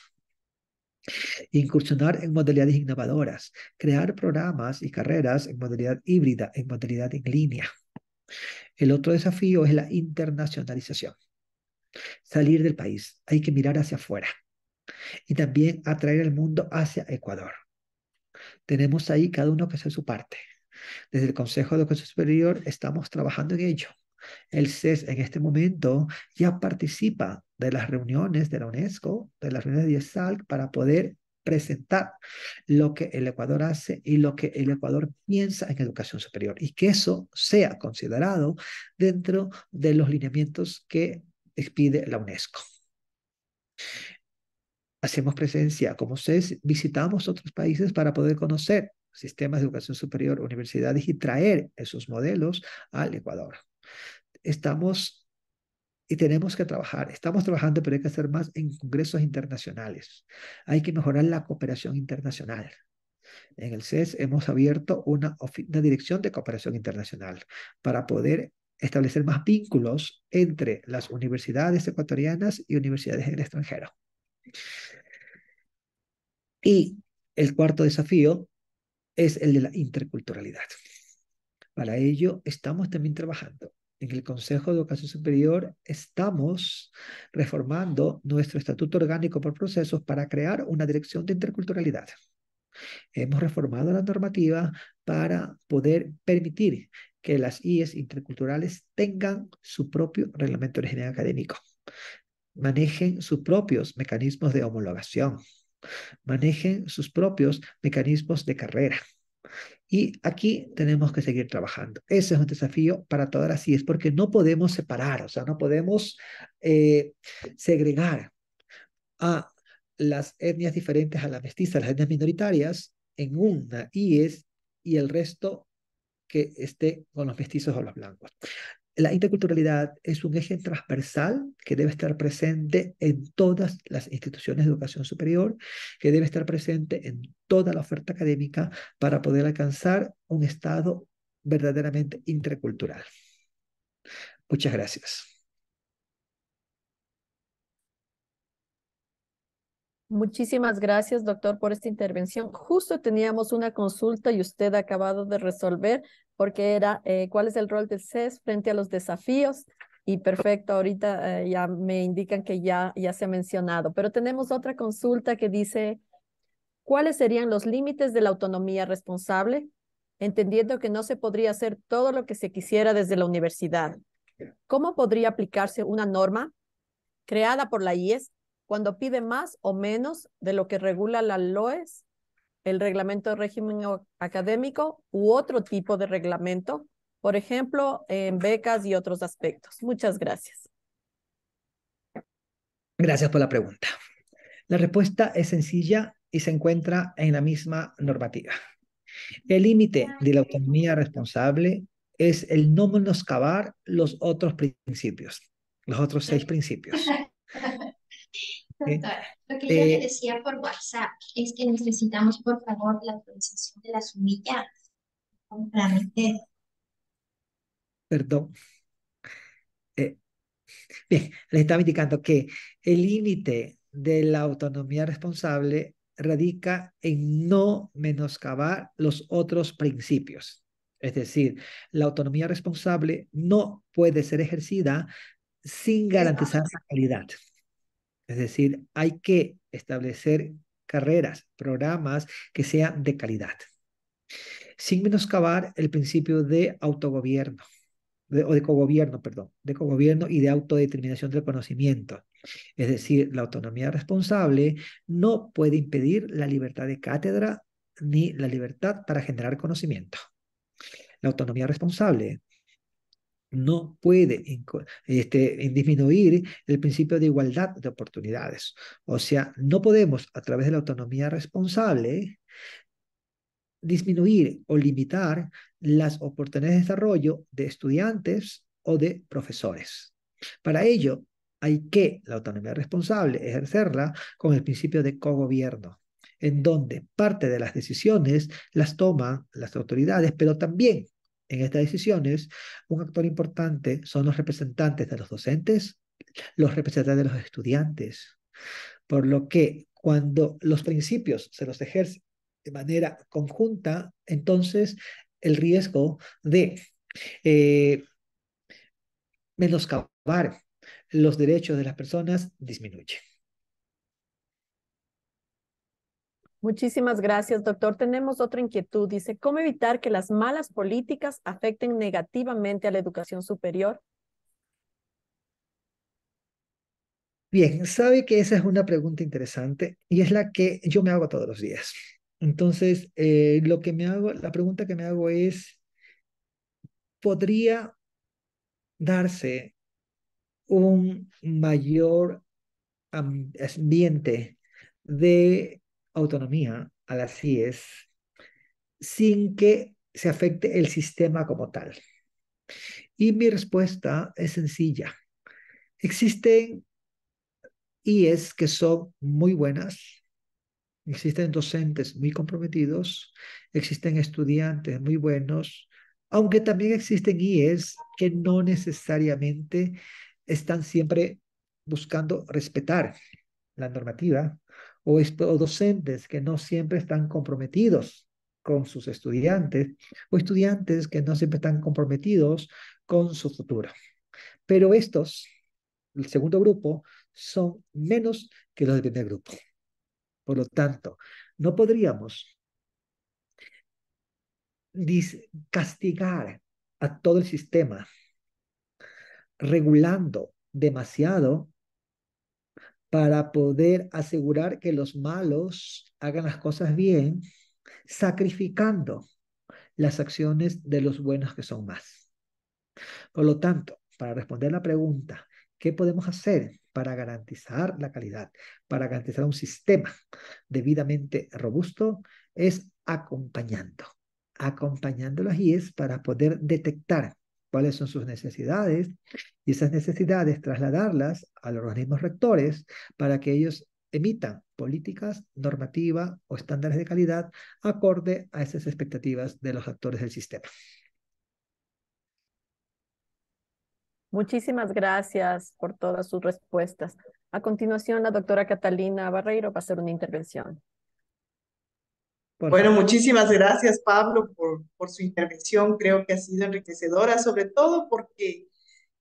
incursionar en modalidades innovadoras, crear programas y carreras en modalidad híbrida, en modalidad en línea. El otro desafío es la internacionalización. Salir del país, hay que mirar hacia afuera y también atraer al mundo hacia Ecuador. Tenemos ahí cada uno que hace su parte. Desde el Consejo de Educación Superior estamos trabajando en ello. El CES en este momento ya participa de las reuniones de la UNESCO, de las reuniones de IESALC, para poder presentar lo que el Ecuador hace y lo que el Ecuador piensa en educación superior y que eso sea considerado dentro de los lineamientos que expide la UNESCO. Hacemos presencia, como CES, visitamos otros países para poder conocer sistemas de educación superior, universidades y traer esos modelos al Ecuador estamos y tenemos que trabajar. Estamos trabajando, pero hay que hacer más en congresos internacionales. Hay que mejorar la cooperación internacional. En el CES hemos abierto una, una dirección de cooperación internacional para poder establecer más vínculos entre las universidades ecuatorianas y universidades en el extranjero. Y el cuarto desafío es el de la interculturalidad. Para ello estamos también trabajando en el Consejo de Educación Superior estamos reformando nuestro estatuto orgánico por procesos para crear una dirección de interculturalidad. Hemos reformado la normativa para poder permitir que las IES interculturales tengan su propio reglamento original académico, manejen sus propios mecanismos de homologación, manejen sus propios mecanismos de carrera y aquí tenemos que seguir trabajando. Ese es un desafío para todas las IES, porque no podemos separar, o sea, no podemos eh, segregar a las etnias diferentes a las mestizas, las etnias minoritarias, en una IES y el resto que esté con los mestizos o los blancos. La interculturalidad es un eje transversal que debe estar presente en todas las instituciones de educación superior, que debe estar presente en toda la oferta académica para poder alcanzar un estado verdaderamente intercultural. Muchas gracias. Muchísimas gracias, doctor, por esta intervención. Justo teníamos una consulta y usted ha acabado de resolver porque era eh, cuál es el rol del CES frente a los desafíos. Y perfecto, ahorita eh, ya me indican que ya, ya se ha mencionado, pero tenemos otra consulta que dice, ¿cuáles serían los límites de la autonomía responsable? Entendiendo que no se podría hacer todo lo que se quisiera desde la universidad. ¿Cómo podría aplicarse una norma creada por la IES cuando pide más o menos de lo que regula la LOES, el reglamento de régimen académico u otro tipo de reglamento, por ejemplo, en becas y otros aspectos. Muchas gracias. Gracias por la pregunta. La respuesta es sencilla y se encuentra en la misma normativa. El límite de la autonomía responsable es el no menoscabar los otros principios, los otros seis principios. Doctora, lo que yo le eh, decía por WhatsApp es que necesitamos, por favor, la autorización de las humilladas. Perdón. Eh, bien, les estaba indicando que el límite de la autonomía responsable radica en no menoscabar los otros principios. Es decir, la autonomía responsable no puede ser ejercida sin garantizar la calidad. Es decir, hay que establecer carreras, programas que sean de calidad, sin menoscabar el principio de autogobierno, o de cogobierno, perdón, de cogobierno y de autodeterminación del conocimiento. Es decir, la autonomía responsable no puede impedir la libertad de cátedra ni la libertad para generar conocimiento. La autonomía responsable no puede este, disminuir el principio de igualdad de oportunidades. O sea, no podemos, a través de la autonomía responsable, disminuir o limitar las oportunidades de desarrollo de estudiantes o de profesores. Para ello, hay que la autonomía responsable ejercerla con el principio de cogobierno, en donde parte de las decisiones las toman las autoridades, pero también en estas decisiones, un actor importante son los representantes de los docentes, los representantes de los estudiantes, por lo que cuando los principios se los ejercen de manera conjunta, entonces el riesgo de eh, menoscabar los derechos de las personas disminuye. Muchísimas gracias, doctor. Tenemos otra inquietud. Dice, ¿cómo evitar que las malas políticas afecten negativamente a la educación superior? Bien, sabe que esa es una pregunta interesante y es la que yo me hago todos los días. Entonces, eh, lo que me hago, la pregunta que me hago es, ¿podría darse un mayor ambiente de autonomía a las IES sin que se afecte el sistema como tal. Y mi respuesta es sencilla. Existen IES que son muy buenas, existen docentes muy comprometidos, existen estudiantes muy buenos, aunque también existen IES que no necesariamente están siempre buscando respetar la normativa o, docentes que no siempre están comprometidos con sus estudiantes o estudiantes que no siempre están comprometidos con su futuro. Pero estos, el segundo grupo, son menos que los del primer grupo. Por lo tanto, no podríamos castigar a todo el sistema regulando demasiado para poder asegurar que los malos hagan las cosas bien, sacrificando las acciones de los buenos que son más. Por lo tanto, para responder la pregunta, ¿qué podemos hacer para garantizar la calidad, para garantizar un sistema debidamente robusto? Es acompañando, acompañando y es para poder detectar cuáles son sus necesidades y esas necesidades trasladarlas a los organismos rectores para que ellos emitan políticas, normativa o estándares de calidad acorde a esas expectativas de los actores del sistema. Muchísimas gracias por todas sus respuestas. A continuación, la doctora Catalina Barreiro va a hacer una intervención bueno, muchísimas gracias, Pablo, por, por su intervención. Creo que ha sido enriquecedora, sobre todo porque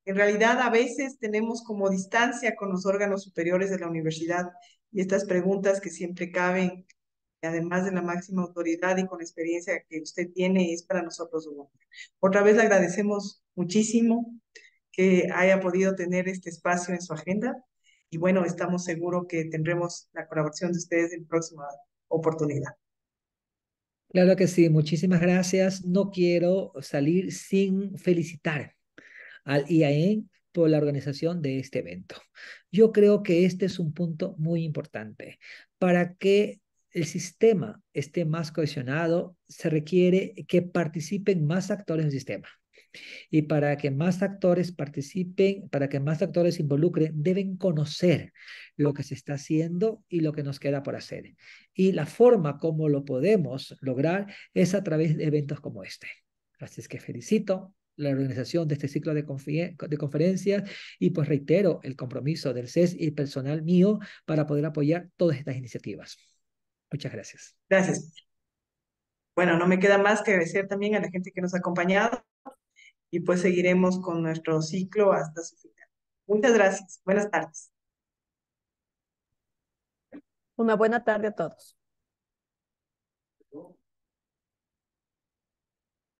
en realidad a veces tenemos como distancia con los órganos superiores de la universidad y estas preguntas que siempre caben, además de la máxima autoridad y con la experiencia que usted tiene, es para nosotros un honor. Otra vez le agradecemos muchísimo que haya podido tener este espacio en su agenda y bueno, estamos seguros que tendremos la colaboración de ustedes en próxima oportunidad. Claro que sí, muchísimas gracias. No quiero salir sin felicitar al IAEN por la organización de este evento. Yo creo que este es un punto muy importante. Para que el sistema esté más cohesionado, se requiere que participen más actores del sistema. Y para que más actores participen, para que más actores involucren, deben conocer lo que se está haciendo y lo que nos queda por hacer. Y la forma como lo podemos lograr es a través de eventos como este. Así es que felicito la organización de este ciclo de, conferencias y pues reitero el compromiso del CES y personal mío para poder apoyar todas estas iniciativas. Muchas gracias. Gracias. Bueno, no me queda más que agradecer también a la gente que nos ha acompañado y pues seguiremos con nuestro ciclo hasta su final. Muchas gracias. Buenas tardes. Una buena tarde a todos.